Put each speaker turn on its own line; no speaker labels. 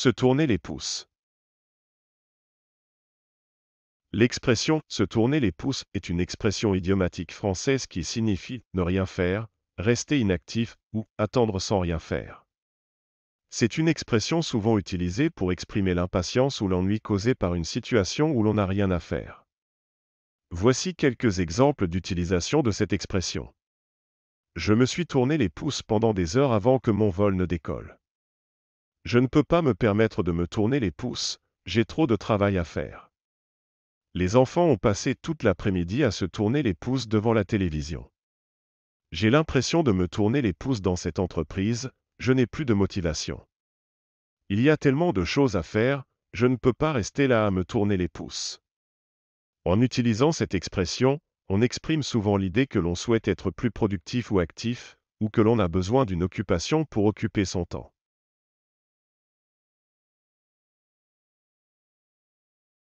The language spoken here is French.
se tourner les pouces. L'expression se tourner les pouces est une expression idiomatique française qui signifie ne rien faire, rester inactif ou attendre sans rien faire. C'est une expression souvent utilisée pour exprimer l'impatience ou l'ennui causé par une situation où l'on n'a rien à faire. Voici quelques exemples d'utilisation de cette expression. Je me suis tourné les pouces pendant des heures avant que mon vol ne décolle. Je ne peux pas me permettre de me tourner les pouces, j'ai trop de travail à faire. Les enfants ont passé toute l'après-midi à se tourner les pouces devant la télévision. J'ai l'impression de me tourner les pouces dans cette entreprise, je n'ai plus de motivation. Il y a tellement de choses à faire, je ne peux pas rester là à me tourner les pouces. En utilisant cette expression, on exprime souvent l'idée que l'on souhaite être plus productif ou actif, ou que l'on a besoin d'une occupation pour occuper son temps.